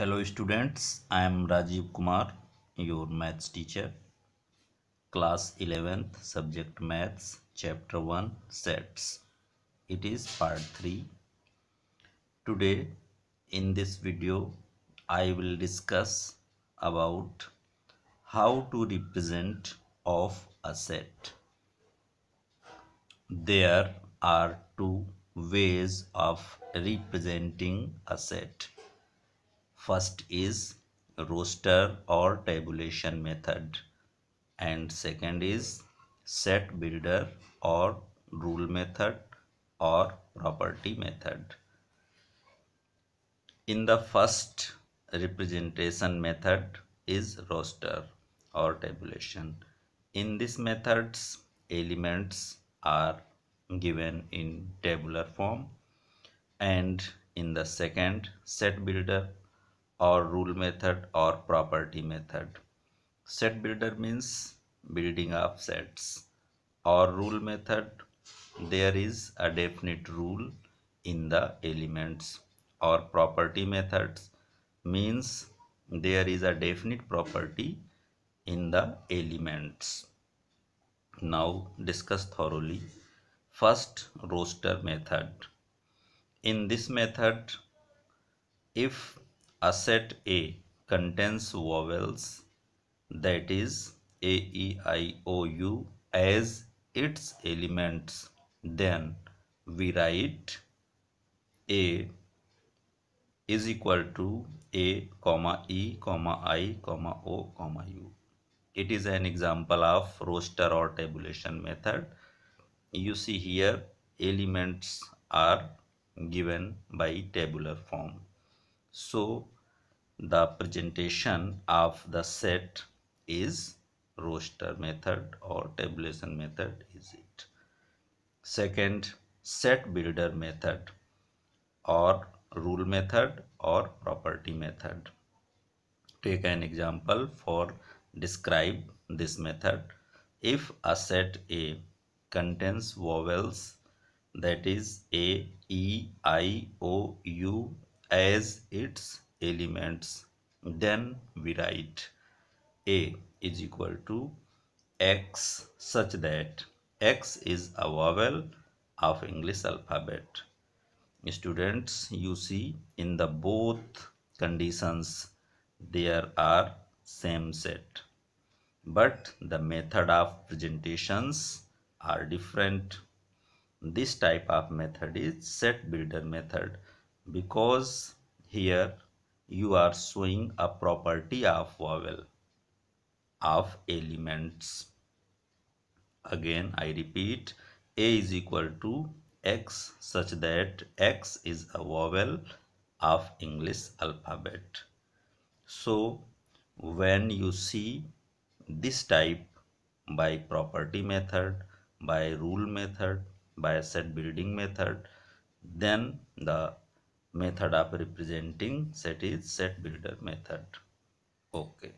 Hello students, I am Rajiv Kumar, your maths teacher. Class 11th, subject maths, chapter 1, sets. It is part 3. Today, in this video, I will discuss about how to represent of a set. There are two ways of representing a set First is roster or tabulation method and second is set builder or rule method or property method. In the first representation method is roster or tabulation. In this methods elements are given in tabular form and in the second set builder or rule method or property method. Set builder means building of sets or rule method there is a definite rule in the elements or property methods means there is a definite property in the elements. Now discuss thoroughly. First roster method. In this method if Set A contains vowels that is A, E, I, O, U as its elements. Then we write A is equal to A, comma E, comma I, comma O, comma U. It is an example of roster or tabulation method. You see here elements are given by tabular form. So the presentation of the set is roster method or tabulation method is it second set builder method or rule method or property method take an example for describe this method if a set a contains vowels that is a e i o u as its elements then we write a is equal to x such that x is a vowel of english alphabet students you see in the both conditions there are same set but the method of presentations are different this type of method is set builder method because here you are showing a property of vowel of elements. Again, I repeat, A is equal to X such that X is a vowel of English alphabet. So, when you see this type by property method, by rule method, by set building method, then the method of representing set is set builder method okay